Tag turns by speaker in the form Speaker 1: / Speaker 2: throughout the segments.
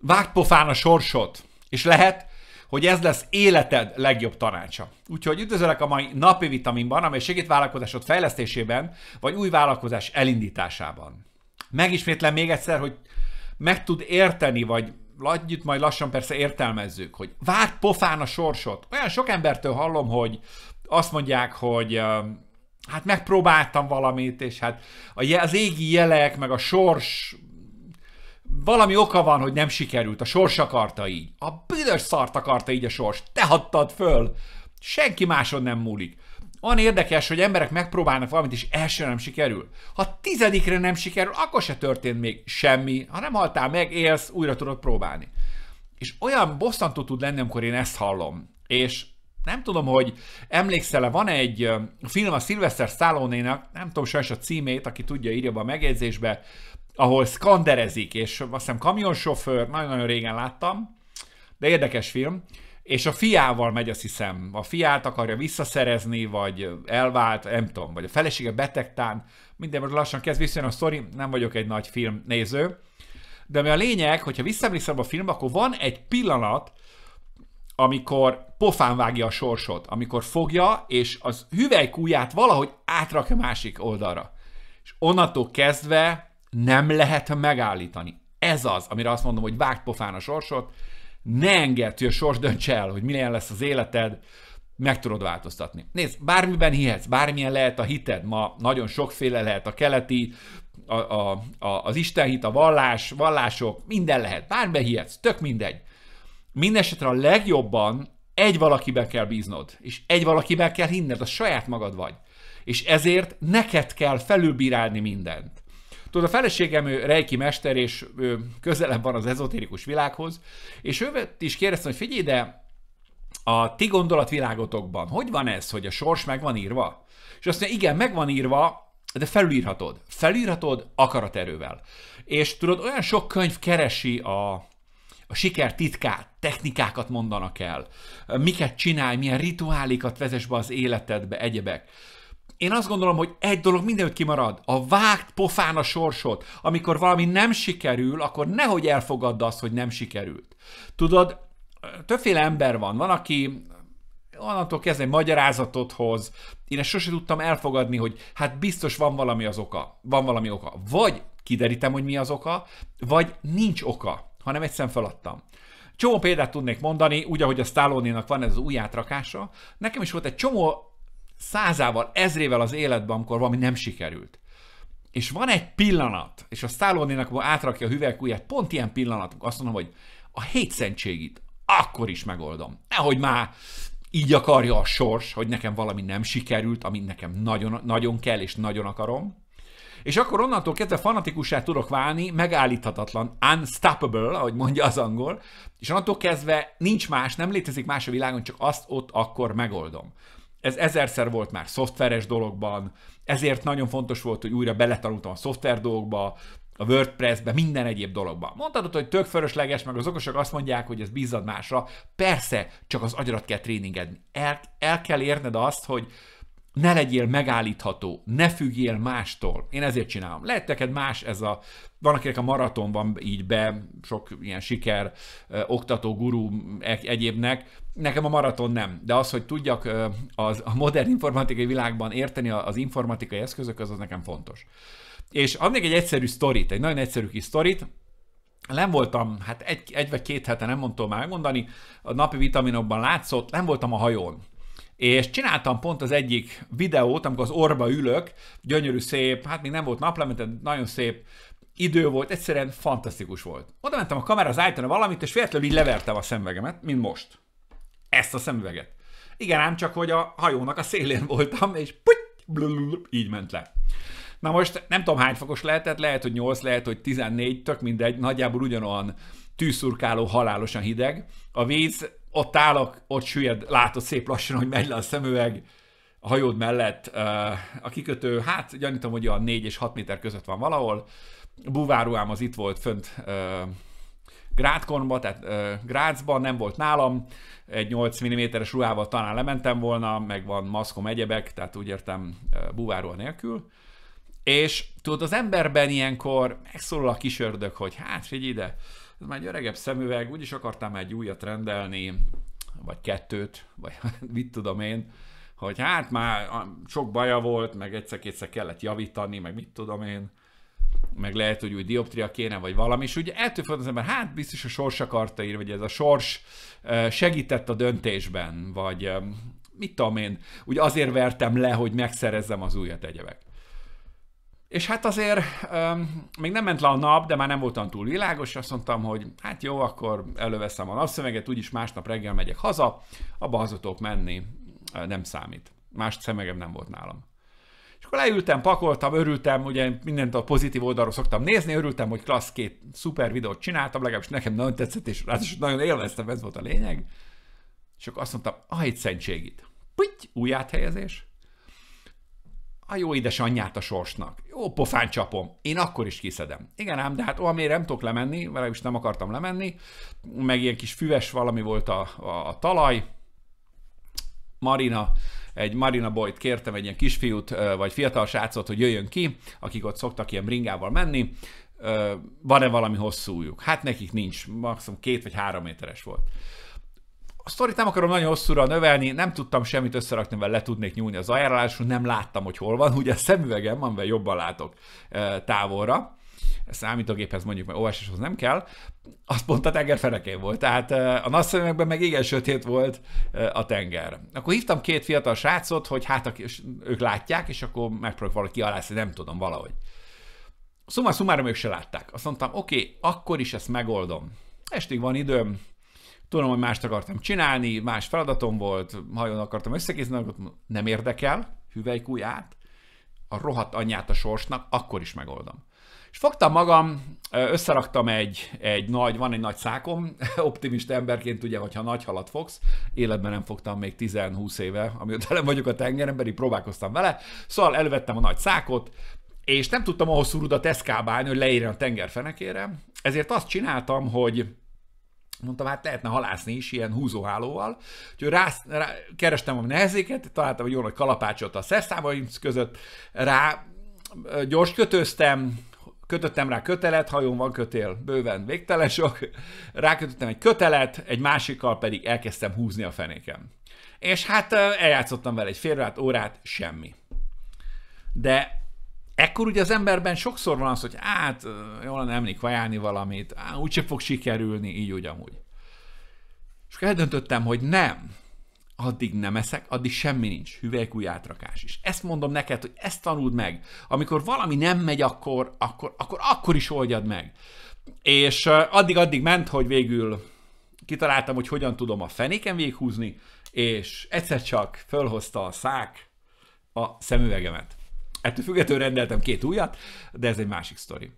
Speaker 1: vágd pofán a sorsot, és lehet, hogy ez lesz életed legjobb tanácsa. Úgyhogy üdvözöllek a mai napi vitaminban, amely segít vállalkozásod fejlesztésében, vagy új vállalkozás elindításában. Megismétlem még egyszer, hogy meg tud érteni, vagy együtt majd lassan persze értelmezzük, hogy vágd pofán a sorsot. Olyan sok embertől hallom, hogy azt mondják, hogy hát megpróbáltam valamit, és hát az égi jelek, meg a sors valami oka van, hogy nem sikerült, a sors akarta így. A büdös szart akarta így a sors, te adtad föl. Senki máson nem múlik. Van érdekes, hogy emberek megpróbálnak valamit, és első nem sikerül. Ha tizedikre nem sikerül, akkor se történt még semmi. Ha nem haltál meg, élsz, újra tudod próbálni. És olyan bosszantó tud lenni, amikor én ezt hallom. És nem tudom, hogy emlékszel-e, van egy film a Sylvester stallone nem tudom sajnos a címét, aki tudja, írja be a megjegyzésbe, ahol skanderezik, és azt hiszem kamionsofőr, nagyon-nagyon régen láttam, de érdekes film, és a fiával megy, azt hiszem, a fiát akarja visszaszerezni, vagy elvált, nem tudom, vagy a felesége betegtán, minden most lassan kezd visszajön a sztori, nem vagyok egy nagy film néző, de ami a lényeg, hogyha visszaemlékszem a film, akkor van egy pillanat, amikor pofán vágja a sorsot, amikor fogja, és az hüvelykúját valahogy átrakja másik oldalra. És onnantól kezdve nem lehet megállítani. Ez az, amire azt mondom, hogy vágd pofán a sorsot, ne engedd, hogy a sors dönts el, hogy milyen lesz az életed, meg tudod változtatni. Nézd, bármiben hihetsz, bármilyen lehet a hited, ma nagyon sokféle lehet a keleti, a, a, a, az istenhit, a vallás, vallások, minden lehet, bármiben hihetsz, tök mindegy. Mindenesetre a legjobban egy valakiben kell bíznod, és egy valakiben kell hinned, a saját magad vagy. És ezért neked kell felülbírálni mindent. Tudod, a feleségem ő rejki mester, és ő közelebb van az ezotérikus világhoz, és ő is kérdeztem, hogy figyelj de a ti gondolatvilágotokban, hogy van ez, hogy a sors meg van írva? És azt mondja, igen, meg van írva, de felülírhatod. Felülírhatod akaraterővel. És tudod, olyan sok könyv keresi a, a siker titkát, technikákat mondanak el, miket csinálj, milyen rituálikat vezes be az életedbe, egyebek én azt gondolom, hogy egy dolog mindenütt kimarad, a vágt pofán a sorsot. Amikor valami nem sikerül, akkor nehogy elfogadd azt, hogy nem sikerült. Tudod, többféle ember van. Van, aki onnantól kezdve magyarázatot hoz. Én ezt sose tudtam elfogadni, hogy hát biztos van valami az oka. Van valami oka. Vagy kiderítem, hogy mi az oka, vagy nincs oka, hanem egyszerűen feladtam. Csomó példát tudnék mondani, úgy, ahogy a stallone van ez az új átrakása. Nekem is volt egy csomó százával, ezrével az életben, amikor valami nem sikerült. És van egy pillanat, és a Stallone-nak átrakja a hüvelykújját, pont ilyen pillanat, azt mondom, hogy a hétszentségit akkor is megoldom. Nehogy már így akarja a sors, hogy nekem valami nem sikerült, amit nekem nagyon, nagyon kell és nagyon akarom. És akkor onnantól kezdve fanatikussá tudok válni, megállíthatatlan, unstoppable, ahogy mondja az angol, és onnantól kezdve nincs más, nem létezik más a világon, csak azt ott akkor megoldom ez ezerszer volt már szoftveres dologban, ezért nagyon fontos volt, hogy újra beletanultam a szoftver dolgokba, a WordPress-be, minden egyéb dologba. Mondtad, hogy tök fölösleges, meg az okosok azt mondják, hogy ez bízzad másra. Persze, csak az agyarat kell tréningedni. El, el kell érned azt, hogy ne legyél megállítható, ne függjél mástól. Én ezért csinálom. Lehet neked más ez a... Van, akinek a maraton van így be, sok ilyen siker, oktató, gurú egyébnek. Nekem a maraton nem. De az, hogy tudjak az, a modern informatikai világban érteni az informatikai eszközök az nekem fontos. És adnék egy egyszerű sztorit, egy nagyon egyszerű kis sztorit, nem voltam, hát egy, egy vagy két hete nem mondtam már mondani, a napi vitaminokban látszott, nem voltam a hajón és csináltam pont az egyik videót, amikor az orba ülök, gyönyörű szép, hát még nem volt naplemente, nagyon szép idő volt, egyszerűen fantasztikus volt. Oda mentem a kamera az állítani valamit, és véletlenül így levertem a szemüvegemet, mint most. Ezt a szemüveget. Igen, ám csak, hogy a hajónak a szélén voltam, és puty, blulul, így ment le. Na most nem tudom hány fokos lehetett, lehet, hogy 8, lehet, hogy 14, tök mindegy, nagyjából ugyanolyan tűszurkáló, halálosan hideg. A víz ott állok, ott süllyed, látod szép lassan, hogy megy le a szemüveg, a hajód mellett a kikötő, hát gyanítom, hogy a 4 és 6 méter között van valahol, búváruám az itt volt fönt grátkornban, tehát Grácsban, nem volt nálam, egy 8 mm-es ruhával talán lementem volna, meg van maszkom, egyebek, tehát úgy értem búváról nélkül. És tudod, az emberben ilyenkor megszólal a kis ördög, hogy hát figyelj ide, ez már egy öregebb szemüveg, úgyis akartam egy újat rendelni, vagy kettőt, vagy mit tudom én, hogy hát már sok baja volt, meg egyszer-kétszer kellett javítani, meg mit tudom én, meg lehet, hogy új dioptria kéne, vagy valami, és ugye ettől fogod az ember, hát biztos a sors akarta írni, vagy ez a sors segített a döntésben, vagy mit tudom én, úgy azért vertem le, hogy megszerezzem az újat egyebek. És hát azért um, még nem ment le a nap, de már nem voltam túl világos, azt mondtam, hogy hát jó, akkor előveszem a napszöveget, úgyis másnap reggel megyek haza, abba hazatok menni, nem számít. Más szemegem nem volt nálam. És akkor leültem, pakoltam, örültem, ugye mindent a pozitív oldalról szoktam nézni, örültem, hogy klassz két szuper videót csináltam, legalábbis nekem nagyon tetszett, és ráadásul nagyon élveztem, ez volt a lényeg. És akkor azt mondtam, ahogy szentségit. Pitty, új áthelyezés a jó édesanyját a sorsnak. Jó pofán csapom, én akkor is kiszedem. Igen ám, de hát olyan miért nem tudok lemenni, vele is nem akartam lemenni, meg ilyen kis füves valami volt a, a, a talaj. Marina, egy Marina boyt kértem, egy ilyen kisfiút, vagy fiatal srácot, hogy jöjjön ki, akik ott szoktak ilyen bringával menni, van-e valami hosszú Hát nekik nincs, maximum két vagy három méteres volt a sztorit nem akarom nagyon hosszúra növelni, nem tudtam semmit összerakni, mert le tudnék nyúlni az ajánlásról, nem láttam, hogy hol van, ugye a szemüvegem van, mert jobban látok távolra. A számítógéphez mondjuk, mert olvasáshoz nem kell, az pont a tenger fenekén volt. Tehát a nasszonyokban meg igen sötét volt a tenger. Akkor hívtam két fiatal srácot, hogy hát ők látják, és akkor megpróbálok valaki alászni, nem tudom, valahogy. Szóval szumárom ők se látták. Azt mondtam, oké, okay, akkor is ezt megoldom. Estig van időm, tudom, hogy mást akartam csinálni, más feladatom volt, hajón akartam összekézni, nem érdekel, hüvelykúj át, a rohadt anyját a sorsnak, akkor is megoldom. És fogtam magam, összeraktam egy, egy nagy, van egy nagy szákom, optimista emberként ugye, hogyha nagy halat fogsz, életben nem fogtam még 10-20 éve, amióta nem vagyok a tengeren, pedig próbálkoztam vele, szóval elvettem a nagy szákot, és nem tudtam ahhoz szurudat eszkábálni, hogy leírjen a tenger fenekére, ezért azt csináltam, hogy Mondtam, hát lehetne halászni is ilyen húzóhálóval. Úgyhogy rá, rá, kerestem a nehezéket, találtam egy jó nagy kalapácsot a szerszámaim között, rá gyors kötöztem, kötöttem rá kötelet, hajón van kötél, bőven végtelen sok, rákötöttem egy kötelet, egy másikkal pedig elkezdtem húzni a fenékem. És hát eljátszottam vele egy fél órát, órát, semmi. De Ekkor ugye az emberben sokszor van az, hogy hát, jól lenne emlék kajálni valamit, á, úgyse fog sikerülni, így úgy amúgy. És akkor eldöntöttem, hogy nem, addig nem eszek, addig semmi nincs, hüvelykúj átrakás is. Ezt mondom neked, hogy ezt tanuld meg. Amikor valami nem megy, akkor, akkor, akkor, akkor is oldjad meg. És addig-addig ment, hogy végül kitaláltam, hogy hogyan tudom a fenéken véghúzni, és egyszer csak fölhozta a szák a szemüvegemet. Ettől függetlenül rendeltem két újat, de ez egy másik sztori.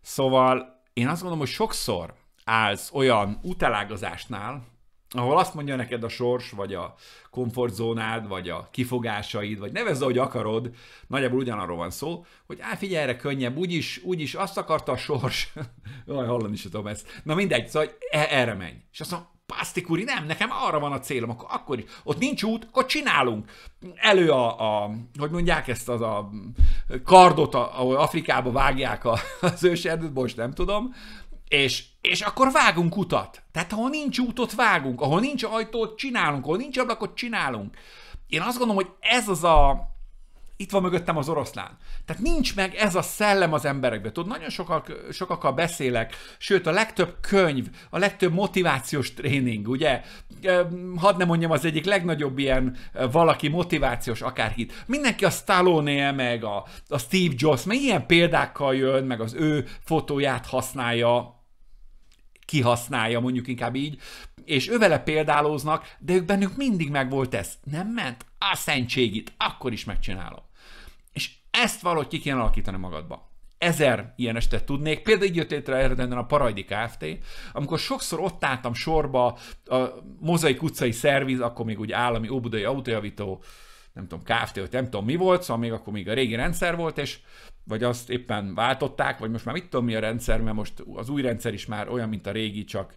Speaker 1: Szóval én azt gondolom, hogy sokszor állsz olyan utálágazásnál, ahol azt mondja neked a sors, vagy a komfortzónád, vagy a kifogásaid, vagy nevezd, hogy akarod, nagyjából ugyanarról van szó, hogy á, figyelj erre könnyebb, úgyis, úgyis azt akarta a sors. Jaj, hallani is tudom ezt. Na mindegy, szóval e- erre menj. És azt mondom, pásztikúri, nem, nekem arra van a célom, akkor, akkor is. Ott nincs út, akkor csinálunk. Elő a, a hogy mondják ezt, az a kardot, ahol Afrikába vágják a, az őserdőt, most nem tudom, és, és akkor vágunk utat. Tehát ahol nincs útot, vágunk. Ahol nincs ajtót, csinálunk. Ahol nincs ablakot, csinálunk. Én azt gondolom, hogy ez az a, itt van mögöttem az oroszlán. Tehát nincs meg ez a szellem az emberekben. Tudod, nagyon sokak, sokakkal beszélek, sőt a legtöbb könyv, a legtöbb motivációs tréning, ugye? Hadd ne mondjam, az egyik legnagyobb ilyen valaki motivációs akárkit. Mindenki a stallone meg a, a Steve Jobs, meg ilyen példákkal jön, meg az ő fotóját használja, kihasználja, mondjuk inkább így, és ővele példálóznak, de ők bennük mindig megvolt ez. Nem ment? A szentségit, akkor is megcsinálom. Ezt valahogy ki kéne alakítani magadba. Ezer ilyen estet tudnék. Például így jött létre a Parajdi Kft., amikor sokszor ott álltam sorba a Mozaik utcai szerviz, akkor még úgy állami óbudai autójavító, nem tudom, Kft. vagy nem tudom mi volt, szóval még akkor még a régi rendszer volt, és vagy azt éppen váltották, vagy most már mit tudom mi a rendszer, mert most az új rendszer is már olyan, mint a régi, csak,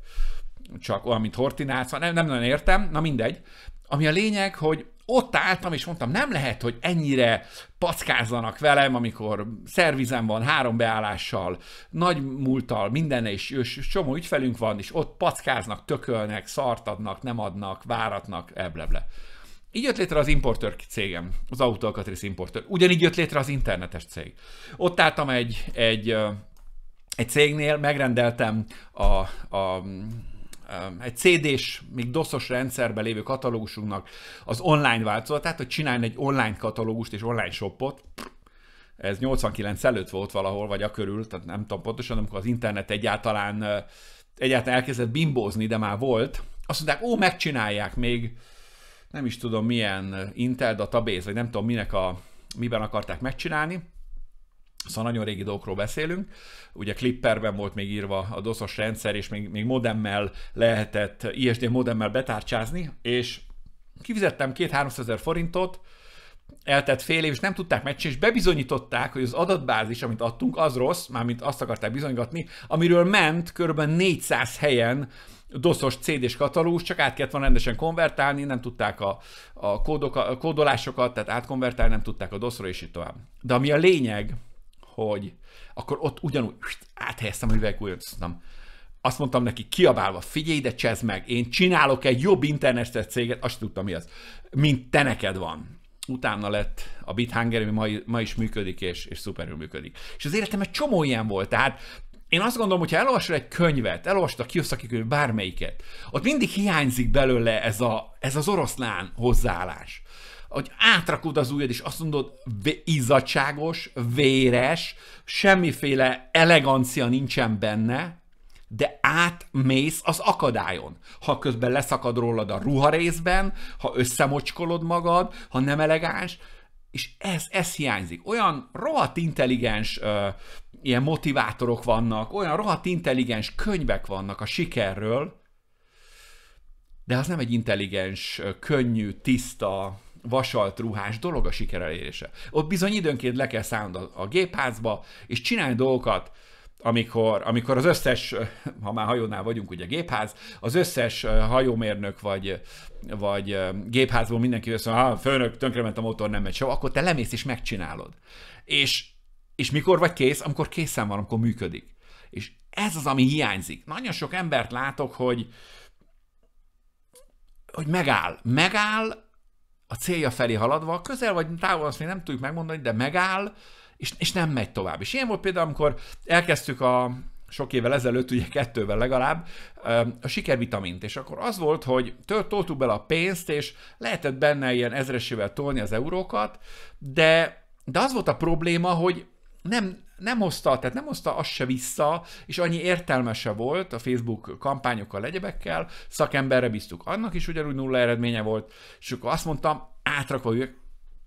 Speaker 1: csak olyan, mint Hortinác, szóval nem, nem nagyon értem, na mindegy. Ami a lényeg, hogy ott álltam, és mondtam, nem lehet, hogy ennyire packázzanak velem, amikor szervizem van, három beállással, nagy múltal, minden, és, és csomó ügyfelünk van, és ott packáznak, tökölnek, szart adnak, nem adnak, váratnak, ebleble. Így jött létre az importőr cégem, az autóalkatrész importőr. Ugyanígy jött létre az internetes cég. Ott álltam egy, egy, egy cégnél, megrendeltem a, a Um, egy CD-s, még doszos rendszerben lévő katalógusunknak az online változatát, hogy csinálni egy online katalógust és online shopot, ez 89 előtt volt valahol, vagy a körül, tehát nem tudom pontosan, amikor az internet egyáltalán, egyáltalán elkezdett bimbózni, de már volt, azt mondták, ó, megcsinálják még, nem is tudom milyen Intel database, vagy nem tudom minek a, miben akarták megcsinálni, Szóval nagyon régi dolgokról beszélünk. Ugye Clipperben volt még írva a doszos rendszer, és még, még modemmel lehetett ISD modemmel betárcsázni, és kifizettem 2-300 ezer forintot, eltett fél év, és nem tudták meccsi, és bebizonyították, hogy az adatbázis, amit adtunk, az rossz, mármint azt akarták bizonygatni, amiről ment kb. 400 helyen doszos CD-s katalógus, csak át kellett volna rendesen konvertálni, nem tudták a, a, kódok, a kódolásokat, tehát átkonvertálni nem tudták a doszra, és így tovább. De ami a lényeg, hogy akkor ott ugyanúgy áthelyeztem a üvegújoncoztam. Azt mondtam neki kiabálva, figyelj, de csezd meg, én csinálok egy jobb internetes céget, azt tudtam mi az, mint te neked van. Utána lett a BitHanger, ami ma, ma is működik, és, és szuperül működik. És az életem egy csomó ilyen volt, tehát én azt gondolom, hogy ha elolvasol egy könyvet, elolvasod a kioszaki bármelyiket, ott mindig hiányzik belőle ez, a, ez az oroszlán hozzáállás hogy átrakod az ujjad, és azt mondod, izzadságos, véres, semmiféle elegancia nincsen benne, de átmész az akadályon. Ha közben leszakad rólad a részben, ha összemocskolod magad, ha nem elegáns, és ez, ez hiányzik. Olyan rohadt intelligens ö, ilyen motivátorok vannak, olyan rohadt intelligens könyvek vannak a sikerről, de az nem egy intelligens, könnyű, tiszta, vasalt ruhás dolog a siker elérése. Ott bizony időnként le kell szállnod a, a gépházba, és csinálj dolgokat, amikor, amikor az összes, ha már hajónál vagyunk, ugye gépház, az összes hajómérnök vagy, vagy gépházból mindenki azt mondja, ha főnök, tönkrement a motor, nem megy sehova, akkor te lemész és megcsinálod. És, és mikor vagy kész? Amikor készen van, amikor működik. És ez az, ami hiányzik. Nagyon sok embert látok, hogy, hogy megáll. Megáll, a célja felé haladva, közel vagy távol, azt még nem tudjuk megmondani, de megáll, és, és nem megy tovább. És ilyen volt például, amikor elkezdtük a sok évvel ezelőtt, ugye kettővel legalább, a sikervitamint, és akkor az volt, hogy toltuk bele a pénzt, és lehetett benne ilyen ezresével tolni az eurókat, de, de az volt a probléma, hogy nem, nem hozta, tehát nem hozta azt se vissza, és annyi értelmese volt a Facebook kampányokkal, egyebekkel, szakemberre bíztuk. Annak is ugyanúgy nulla eredménye volt, és akkor azt mondtam, átrakva ők,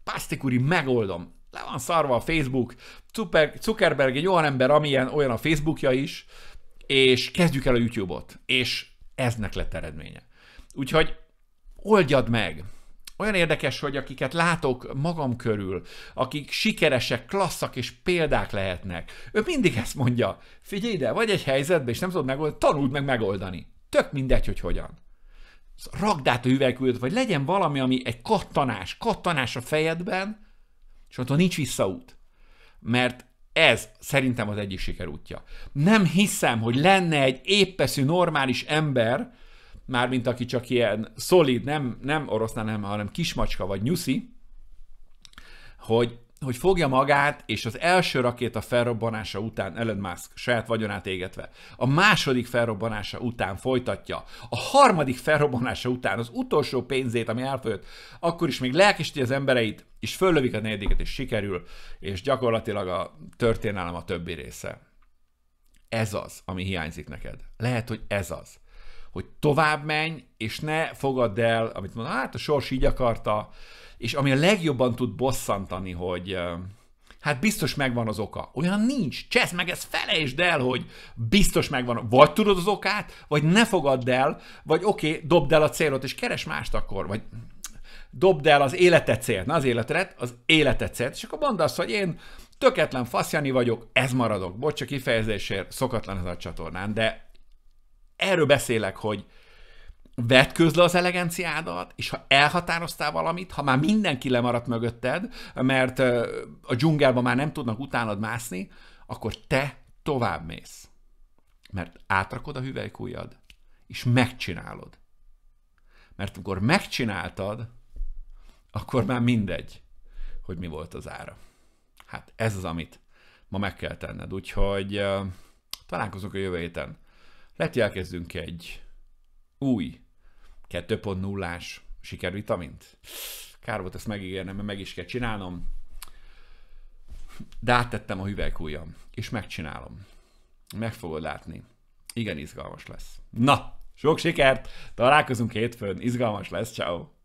Speaker 1: Pásztikuri, megoldom. Le van szarva a Facebook, Zuckerberg egy olyan ember, amilyen olyan a Facebookja is, és kezdjük el a YouTube-ot. És eznek lett eredménye. Úgyhogy oldjad meg, olyan érdekes, hogy akiket látok magam körül, akik sikeresek, klasszak és példák lehetnek, ő mindig ezt mondja, figyelj ide, vagy egy helyzetben, és nem tudod megoldani, tanuld meg megoldani. Tök mindegy, hogy hogyan. Szóval Ragd át a üvegküldet, vagy legyen valami, ami egy kattanás, kattanás a fejedben, és ott nincs visszaút. Mert ez szerintem az egyik sikerútja. Nem hiszem, hogy lenne egy éppeszű normális ember, mármint aki csak ilyen szolid, nem, nem oroszlán, nem, hanem kismacska vagy nyuszi, hogy, hogy fogja magát, és az első rakéta felrobbanása után Elon Musk saját vagyonát égetve, a második felrobbanása után folytatja, a harmadik felrobbanása után az utolsó pénzét, ami elfogyott, akkor is még lelkisíti az embereit, és föllövik a negyediket, és sikerül, és gyakorlatilag a történelem a többi része. Ez az, ami hiányzik neked. Lehet, hogy ez az hogy tovább menj, és ne fogadd el, amit mond, hát a sors így akarta, és ami a legjobban tud bosszantani, hogy hát biztos megvan az oka. Olyan nincs, csesz meg, ezt felejtsd el, hogy biztos megvan. Vagy tudod az okát, vagy ne fogadd el, vagy oké, okay, dobd el a célot, és keres mást akkor, vagy dobd el az életet célt, ne az életet, az életet célt, és akkor mondd azt, hogy én töketlen faszjani vagyok, ez maradok. Bocs, a kifejezésért szokatlan ez a csatornán, de erről beszélek, hogy vedd le az eleganciádat, és ha elhatároztál valamit, ha már mindenki lemaradt mögötted, mert a dzsungelben már nem tudnak utánad mászni, akkor te tovább mész. Mert átrakod a hüvelykújad, és megcsinálod. Mert amikor megcsináltad, akkor már mindegy, hogy mi volt az ára. Hát ez az, amit ma meg kell tenned. Úgyhogy találkozunk a jövő héten lehet, hogy elkezdünk egy új 2.0-ás sikervitamint. Kár volt ezt megígérnem, mert meg is kell csinálnom. De áttettem a hüvelykújjam, és megcsinálom. Meg fogod látni. Igen izgalmas lesz. Na, sok sikert! Találkozunk hétfőn, izgalmas lesz, ciao.